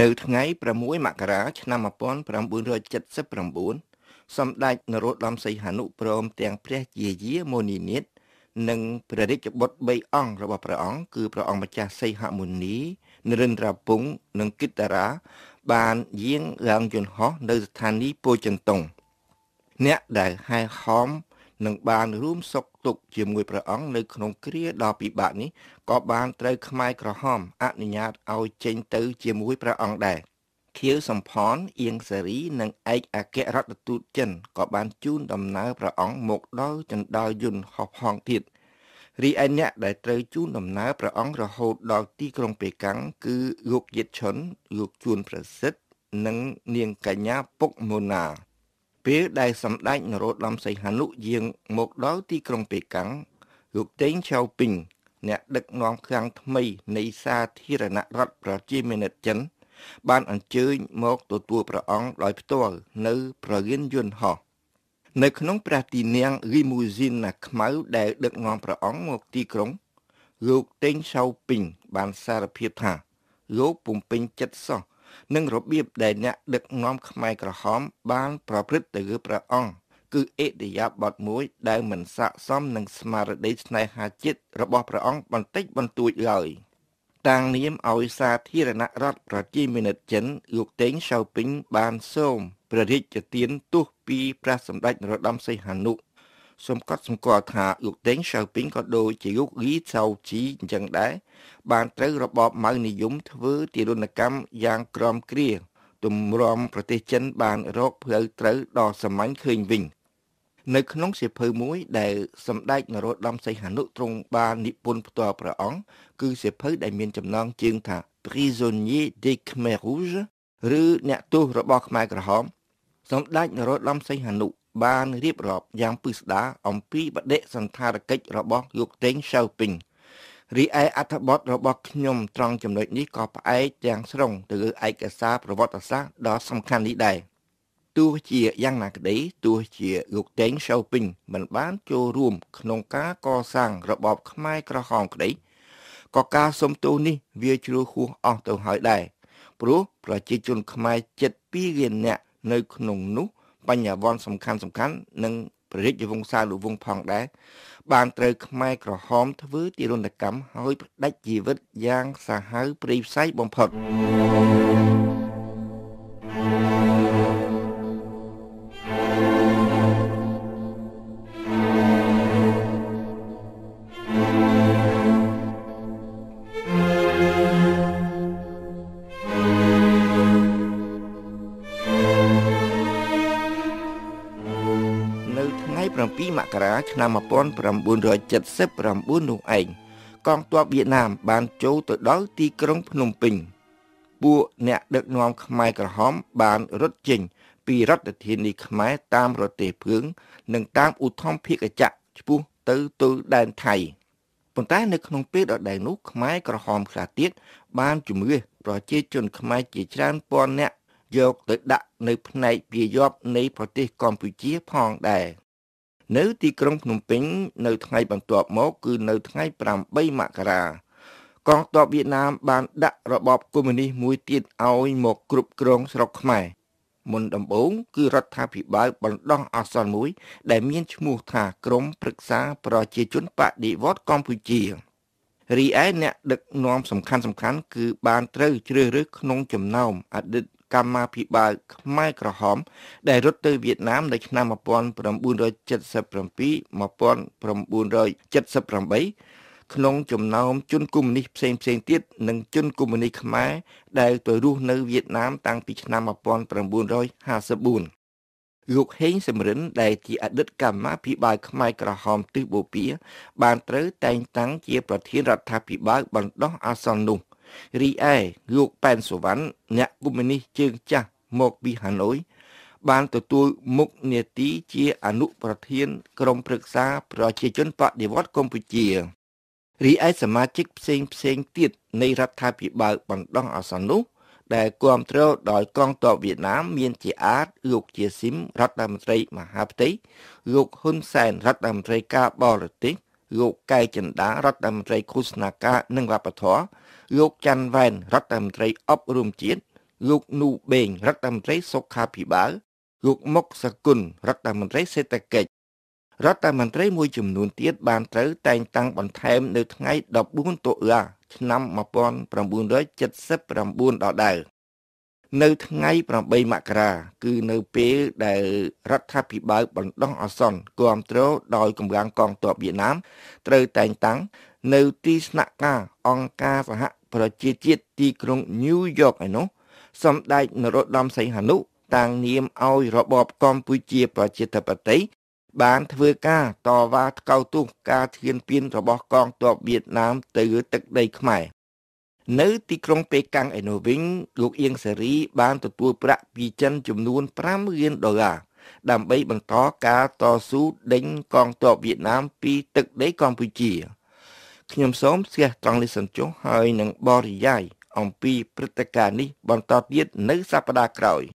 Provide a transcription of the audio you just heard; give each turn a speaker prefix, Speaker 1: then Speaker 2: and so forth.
Speaker 1: នៅថ្ងៃ6មករា ឆ្នាំ1979សម្ដេចនរោត្តមសីហនុព្រមទាំងព្រះជាយាមុនីនាថនិងព្រះរាជបុត្រ3អង្គរបស់ព្រះអង្គគឺព្រះអង្គម្ចាស់សីហមុនីនរិន្ទ្រពង្សនិងគិតារាបានយាងឡើងយន្តហោះនៅស្ថានីយ៍ពោធិ៍ចិនតុង អ្នកដែលហែហោមនិងបានរួមសុខទុក្ខជាមួយព្រះអង្គនៅក្នុងគ្រាដ៏ពិបាកនេះក៏បានត្រូវខ្មែរក្រហមអនុញ្ញាតឲ្យចេញទៅ ជាមួយព្រះអង្គដែរខៀវសំផនអៀងសេរីនិងឯកអគ្គរដ្ឋទូតចិន ក៏ បានជូនដំណើរព្រះអង្គមកដល់ចណ្ដាលយន្តហោះហងទៀតរីឯអ្នកដែលត្រូវជូនដំណើរព្រះអង្គរហូត ដល់ទីក្រុងប៉េកាំងគឺលោកយិតឈុនលោកជួនប្រសិទ្ធនិងនាងកញ្ញាពុកម៉ូណាពេលដែលសម្ដេចនរោត្តមសីហនុយាងមកដល់ទីក្រុងប៉េកាំងលោកតេងឆាវពីងអ្នកដឹកនាំខាងថ្មីនៃសាធារណរដ្ឋប្រជាមានិតចិន បានអញ្ជើញមកទទួលព្រះអង្គដោយផ្ទាល់នៅប្រលានយន្តហោះនៅក្នុងព្រះទីនាងលីមូស៊ីនណាខ្មៅដែលដឹកនាំព្រះអង្គមកទីក្រុង លោកតេងឆាវពីងបានសារភាពថា លោកពុំពេញចិត្តសោះនិងរបៀបដែលអ្នកដឹកនាំខ្មែរក្រហម បានប្រព្រឹត្តទៅព្រះអង្គគឺអេតយាបតមួយដែលមិនស័កសមនឹងស្មារតីស្នេហាជាតិរបស់ព្រះអង្គបន្តិចបន្តួចឡើយតាំងនាមឲ្យសាធារណរដ្ឋប្រជាមានិតចិន លោកតេងសៅពីងបានសូមព្រះរាជទានទោសពីព្រះសម្ដេចនរោត្តមសីហនុសំកត់សម្គាល់ថាយុគតេងសៅពីងក៏ដូចជាយុគយីសៅជីអញ្ចឹងដែរបានត្រូវរបបម៉ៅនិយមធ្វើទារុណកម្មយ៉ាងក្រំគ្រៀងទម្រាំប្រទេសចិនបានរកផ្លូវត្រូវដ៏សាមញ្ញឃើញវិញនៅ ក្នុងសៀវភៅមួយ ដែលសម្ដេចនរោត្តមសីហនុទ្រង់បាននិពន្ធផ្ទាល់ព្រះអង្គគឺសៀវភៅដែលមានចំណងជើងថា Prisonnier des Khmer Rouges ឬអ្នកទោសរបស់ខ្មែរក្រហមសម្ដេចនរោត្តមសីហនុបានរៀបរាប់យ៉ាងពិស្ដារអំពីបដិសន្ធារកិច្ចរបស់លោកតេងសៅពេញរីឯអត្ថបទរបស់ខ្ញុំត្រង់ចំណុចនេះក៏ផ្អែកទាំងស្រុង ទៅលើឯកសារប្រវត្តិសាស្ត្រដ៏សំខាន់នេះដែរទោះជាយ៉ាងណាក្តីទោះជាលោកតេងសៅពេញមិនបានចូលរួម ក្នុងការកសាងរបបខ្មែរក្រហមក្តីក៏ការសុំទោសនេះ វាជ្រុលហួសអស់ទៅហើយដែរព្រោះប្រជាជនខ្មែរចិត្ត2លាននាក់នៅក្នុងនោះបញ្ញវន្តសំខាន់សំខាន់និងព្រះរាជវង្សានុវង្សផងដែរបានត្រូវខ្មែរក្រហមធ្វើទារុណកម្មហើយផ្ដាច់ជីវិតយ៉ាងសាហាវព្រៃផ្សៃបំផុត7មករាឆ្នាំ1979នោះឯងកងទ័ពវៀតណាមបានចូលទៅដល់ទីក្រុងភ្នំពេញ ពួកអ្នកដឹកនាំខ្មែរក្រហមបានរត់ចេញពីរដ្ឋធានីខ្មែរតាមរទេះភឿងនិងតាមឧទ្ធម្ភាគចក្រឆ្ពោះទៅទល់ដែនថៃប៉ុន្តែនៅក្នុងពេលដដែលនោះខ្មែរក្រហមខ្លះទៀតបានជំរឿសប្រជាជនខ្មែរជាច្រើនពាន់នាក់យកទៅដាក់នៅផ្នែកពាយ័ព្យនៃប្រទេសកម្ពុជាផងដែរ។នៅទីក្រុងភ្នំពេញនៅថ្ងៃបន្ទាប់មកគឺនៅថ្ងៃ8មករាកងទ័ពវៀតណាមបានដាក់របបកុម្មុយនីសមួយទៀតឲ្យមកគ្រប់គ្រងស្រុកខ្មែរមុនដំបូងគឺរដ្ឋាភិបាលបណ្ដោះអាសន្នមួយ ដែលមានឈ្មោះថាក្រមព្រឹក្សាប្រជាជនបដិវត្តកម្ពុជារីឯអ្នកដឹកនាំសំខាន់សំខាន់គឺបានត្រូវជ្រើសរើសក្នុងចំណោមអតីតកម្មាភិបាលខ្មែរក្រហម ដែលរត់ទៅវៀតណាមនៅឆ្នាំ1977 1978ក្នុងចំណោមជនកុម្មុយនីសផ្សេងផ្សេងទៀតនិងជនកុម្មុយនីសខ្មែរដែលទៅរស់នៅវៀតណាម តាំងពីឆ្នាំ1954លោកហេងសំរិន ដែលជាអតីតកម្មាភិបាលខ្មែរក្រហមទិសបូព៌ាបានត្រូវតែងតាំងជា ប្រធានរដ្ឋាភិបាលបណ្ដោះអាសន្ននោះរីឯលោកប៉ែនសុវណ្ណអ្នកគមនីជើងចាស់មកពីហាណូយបានទទួលមុខនេតិជាអនុប្រធានក្រុមប្រឹក្សា ប្រជាជនបដិវត្តកម្ពុជារីឯសមាជិកផ្សេងផ្សេងទៀតនៃរដ្ឋាភិបាលបណ្ដោះអាសន្ននោះដែលគ្រប់គ្រងដោយកងទ័ពវៀតណាមមានជាអាតលោកជាស៊ីមរដ្ឋមន្ត្រីមហាផ្ទៃលោកហ៊ុនសែនរដ្ឋមន្ត្រីការបរទេសលោកកែចិន្តារដ្ឋមន្ត្រីឃោសនាការ និងវប្បធម៌លោកច័ន្ទវ៉ែនរដ្ឋមន្ត្រីអប់រំជាតិលោកនូបេងរដ្ឋមន្ត្រីសុខាភិបាលលោកមុកសគុណរដ្ឋមន្ត្រីសេដ្ឋកិច្ចរដ្ឋមន្ត្រីមួយចំនួនទៀតបានត្រូវតែងតាំងបន្ថែម នៅថ្ងៃ14តុលាឆ្នាំ1979ដល់ដែរនៅថ្ងៃ8មករា គឺនៅពេលដែលរដ្ឋាភិបាលបណ្ដោះអាសន្នគ្រប់គ្រងដោយកម្លាំងកងទ័ពវៀតណាមត្រូវតែងតាំងនៅទីស្នាក់ការអង្គការសហប្រជាជាតិទីក្រុងញូវយ៉កឯនោះសម្ដេចនរោត្តមសីហនុតាំងនាមឲ្យរបបកម្ពុជាប្រជាធិបតេយ្យបានធ្វើការតវ៉ាថ្កោលទោសការធានពានរបស់កងទ័ពវៀតណាមទៅលើទឹកដីខ្មែរនៅទីក្រុងប៉េកាំងឯនោះវិញលោកអៀងសេរីបានទទួលប្រាក់ពីចិនចំនួន5លានដុល្លារ ដើម្បីបន្តការតស៊ូដេញកងទ័ពវៀតណាមពីទឹកដីកម្ពុជាខ្ញុំសូមស្ទះត្រង់នេះសិនចុះហើយនឹងបរិយាយអំពីព្រឹត្តិការណ៍នេះបន្តទៀតនៅសប្តាហ៍ក្រោយ